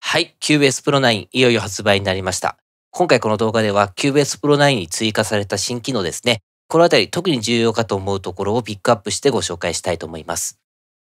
はい、Cubase Pro 9、いよいよ発売になりました。今回この動画では Cubase Pro 9に追加された新機能ですね。このあたり特に重要かと思うところをピックアップしてご紹介したいと思います。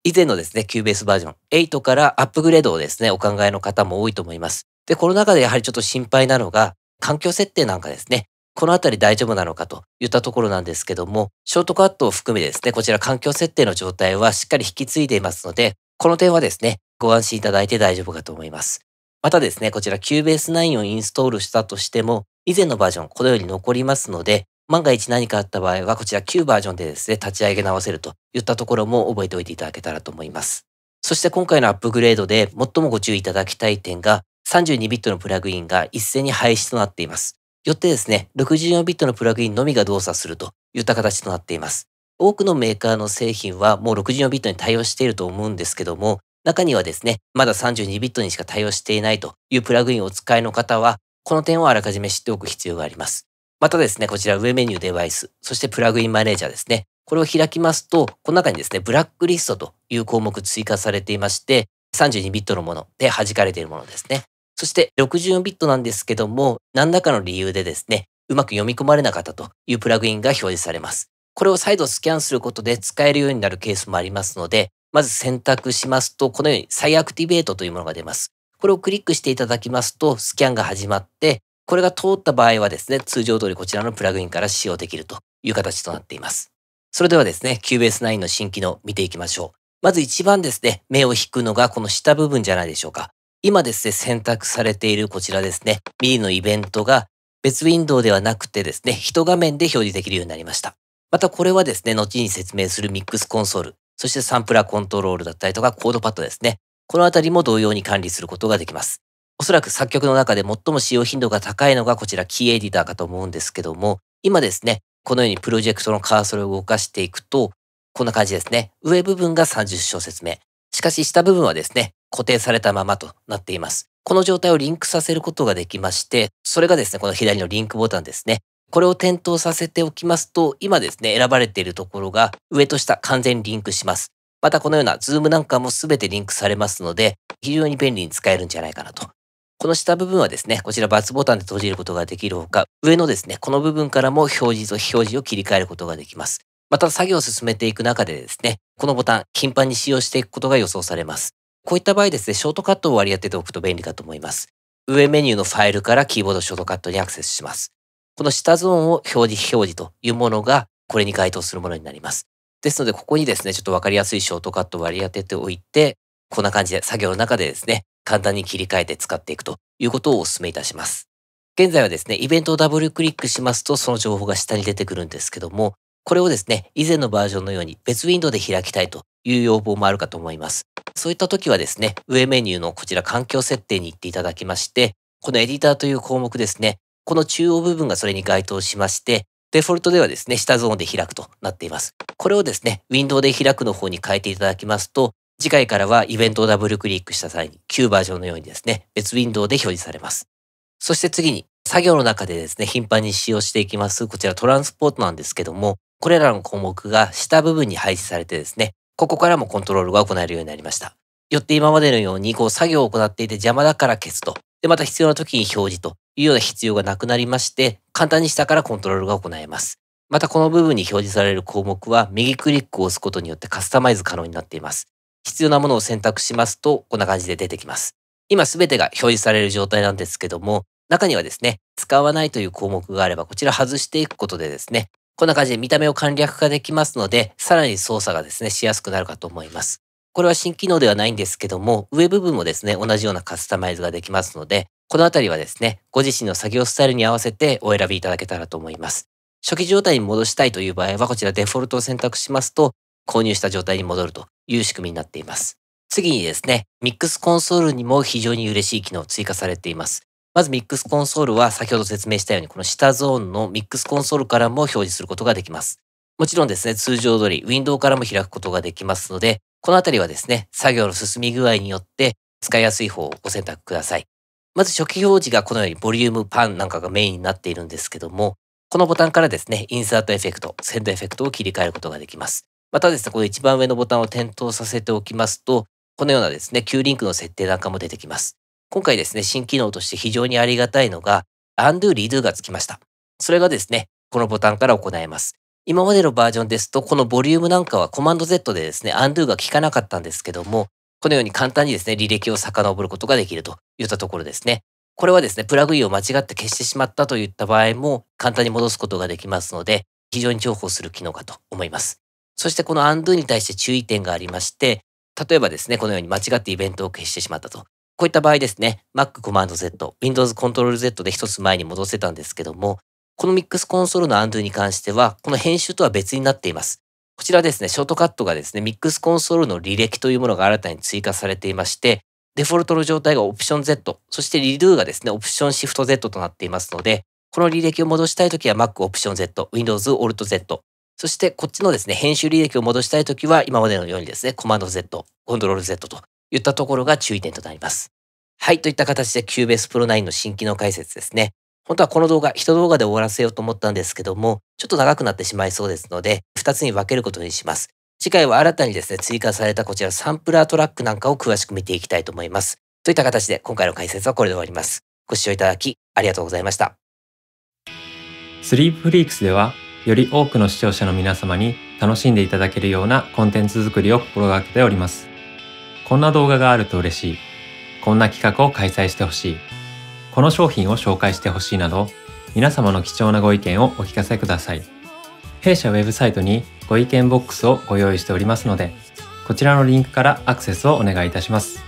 以前のですね、Cubase バージョン8からアップグレードをですね、お考えの方も多いと思います。で、この中でやはりちょっと心配なのが、環境設定なんかですね、このあたり大丈夫なのかといったところなんですけども、ショートカットを含めですね、こちら環境設定の状態はしっかり引き継いでいますので、この点はですね、ご安心いただいて大丈夫かと思います。またですね、こちら Cubase 9をインストールしたとしても、以前のバージョン、このように残りますので、万が一何かあった場合は、こちら旧バージョンでですね、立ち上げ直せるといったところも覚えておいていただけたらと思います。そして今回のアップグレードで最もご注意いただきたい点が、32ビットのプラグインが一斉に廃止となっています。よってですね、64ビットのプラグインのみが動作するといった形となっています。多くのメーカーの製品はもう64ビットに対応していると思うんですけども、中にはですね、まだ32ビットにしか対応していないというプラグインをお使いの方は、この点をあらかじめ知っておく必要があります。またですね、こちら上メニューデバイス、そしてプラグインマネージャーですね。これを開きますと、この中にですね、ブラックリストという項目追加されていまして、32ビットのもので弾かれているものですね。そして64ビットなんですけども、何らかの理由でですね、うまく読み込まれなかったというプラグインが表示されます。これを再度スキャンすることで使えるようになるケースもありますので、まず選択しますと、このように再アクティベートというものが出ます。これをクリックしていただきますと、スキャンが始まって、これが通った場合はですね、通常通りこちらのプラグインから使用できるという形となっています。それではですね、Cubase 9の新機能見ていきましょう。まず一番ですね、目を引くのがこの下部分じゃないでしょうか。今ですね、選択されているこちらですね、ミリのイベントが別ウィンドウではなくてですね、人画面で表示できるようになりました。またこれはですね、後に説明するミックスコンソール、そしてサンプラーコントロールだったりとかコードパッドですね。このあたりも同様に管理することができます。おそらく作曲の中で最も使用頻度が高いのがこちらキーエディターかと思うんですけども、今ですね、このようにプロジェクトのカーソルを動かしていくと、こんな感じですね。上部分が30小節目。しかし下部分はですね、固定されたままとなっています。この状態をリンクさせることができまして、それがですね、この左のリンクボタンですね。これを点灯させておきますと、今ですね、選ばれているところが上と下完全にリンクします。またこのような Zoom なんかも全てリンクされますので、非常に便利に使えるんじゃないかなと。この下部分はですね、こちらバツボタンで閉じることができるほか、上のですね、この部分からも表示と非表示を切り替えることができます。また作業を進めていく中でですね、このボタン、頻繁に使用していくことが予想されます。こういった場合ですね、ショートカットを割り当てておくと便利かと思います。上メニューのファイルからキーボードショートカットにアクセスします。この下ゾーンを表示表示というものが、これに該当するものになります。ですので、ここにですね、ちょっとわかりやすいショートカットを割り当てておいて、こんな感じで作業の中でですね、簡単に切り替えて使っていくということをお勧めいたします。現在はですね、イベントをダブルクリックしますと、その情報が下に出てくるんですけども、これをですね、以前のバージョンのように別ウィンドウで開きたいという要望もあるかと思います。そういった時はですね、上メニューのこちら環境設定に行っていただきまして、このエディターという項目ですね、この中央部分がそれに該当しまして、デフォルトではですね、下ゾーンで開くとなっています。これをですね、ウィンドウで開くの方に変えていただきますと、次回からはイベントをダブルクリックした際に旧バージョンのようにですね、別ウィンドウで表示されます。そして次に、作業の中でですね、頻繁に使用していきます、こちらトランスポートなんですけども、これらの項目が下部分に配置されてですね、ここからもコントロールが行えるようになりました。よって今までのように、こう作業を行っていて邪魔だから消すと、で、また必要な時に表示というような必要がなくなりまして、簡単に下からコントロールが行えます。またこの部分に表示される項目は右クリックを押すことによってカスタマイズ可能になっています。必要なものを選択しますと、こんな感じで出てきます。今すべてが表示される状態なんですけども、中にはですね、使わないという項目があれば、こちら外していくことでですね、こんな感じで見た目を簡略化できますので、さらに操作がですね、しやすくなるかと思います。これは新機能ではないんですけども、上部分もですね、同じようなカスタマイズができますので、このあたりはですね、ご自身の作業スタイルに合わせてお選びいただけたらと思います。初期状態に戻したいという場合は、こちらデフォルトを選択しますと、購入した状態に戻るという仕組みになっています。次にですね、ミックスコンソールにも非常に嬉しい機能追加されています。まずミックスコンソールは先ほど説明したように、この下ゾーンのミックスコンソールからも表示することができます。もちろんですね、通常通りウィンドウからも開くことができますので、このあたりはですね、作業の進み具合によって使いやすい方をご選択ください。まず初期表示がこのようにボリュームパンなんかがメインになっているんですけども、このボタンからですね、インサートエフェクト、センドエフェクトを切り替えることができます。またですね、この一番上のボタンを点灯させておきますと、このようなですね、Q リンクの設定なんかも出てきます。今回ですね、新機能として非常にありがたいのが、Undo Redo がつきました。それがですね、このボタンから行えます。今までのバージョンですと、このボリュームなんかはコマンド Z でですね、Undo が効かなかったんですけども、このように簡単にですね、履歴を遡ることができるといったところですね。これはですね、プラグインを間違って消してしまったといった場合も簡単に戻すことができますので、非常に重宝する機能かと思います。そしてこの undo に対して注意点がありまして、例えばですね、このように間違ってイベントを消してしまったと。こういった場合ですね、Mac コマンド Z、Windows コントロール Z で一つ前に戻せたんですけども、この Mix コンソールの undo に関しては、この編集とは別になっています。こちらですね、ショートカットがですね、ミックスコンソールの履歴というものが新たに追加されていまして、デフォルトの状態がオプション Z、そしてリドゥがですね、オプションシフト Z となっていますので、この履歴を戻したいときは Mac オプション Z、Windows Alt Z、そしてこっちのですね、編集履歴を戻したいときは今までのようにですね、コマンド Z、コントロール Z といったところが注意点となります。はい、といった形で Cubase Pro 9の新機能解説ですね。本当はこの動画、一動画で終わらせようと思ったんですけども、ちょっと長くなってしまいそうですので、2つに分けることにします。次回は新たにですね、追加されたこちらサンプラートラックなんかを詳しく見ていきたいと思います。といった形で今回の解説はこれで終わります。ご視聴いただきありがとうございました。スリープフリークスでは、より多くの視聴者の皆様に楽しんでいただけるようなコンテンツ作りを心がけております。こんな動画があると嬉しい。こんな企画を開催してほしい。この商品を紹介してほしいなど、皆様の貴重なご意見をお聞かせください。弊社ウェブサイトにご意見ボックスをご用意しておりますので、こちらのリンクからアクセスをお願いいたします。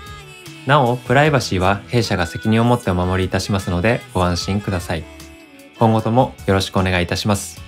なお、プライバシーは弊社が責任を持ってお守りいたしますので、ご安心ください。今後ともよろしくお願いいたします。